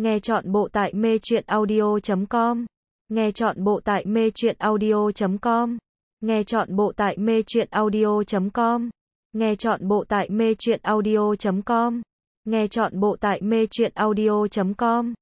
Nghe chọn bộ tại mê truyện audio.com. Nghe chọn bộ tại mê truyện audio.com. Nghe chọn bộ tại mê truyện audio.com. Nghe chọn bộ tại mê truyện audio.com. Nghe chọn bộ tại mê truyện audio.com.